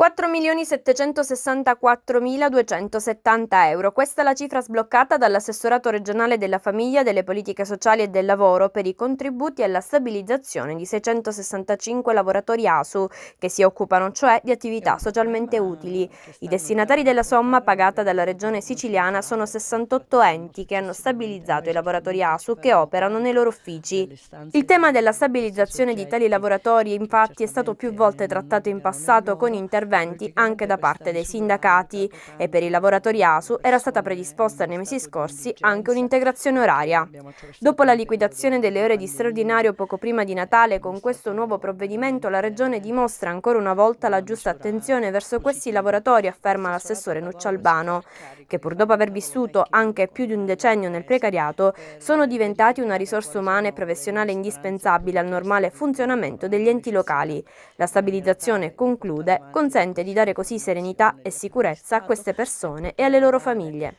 4.764.270 euro. Questa è la cifra sbloccata dall'assessorato regionale della famiglia, delle politiche sociali e del lavoro per i contributi alla stabilizzazione di 665 lavoratori ASU che si occupano cioè di attività socialmente utili. I destinatari della somma pagata dalla regione siciliana sono 68 enti che hanno stabilizzato i lavoratori ASU che operano nei loro uffici. Il tema della stabilizzazione di tali lavoratori infatti è stato più volte trattato in passato con interventi interventi anche da parte dei sindacati e per i lavoratori ASU era stata predisposta nei mesi scorsi anche un'integrazione oraria. Dopo la liquidazione delle ore di straordinario poco prima di Natale, con questo nuovo provvedimento la Regione dimostra ancora una volta la giusta attenzione verso questi lavoratori, afferma l'assessore Nuccialbano, che pur dopo aver vissuto anche più di un decennio nel precariato, sono diventati una risorsa umana e professionale indispensabile al normale funzionamento degli enti locali. La stabilizzazione conclude con consente di dare così serenità e sicurezza a queste persone e alle loro famiglie.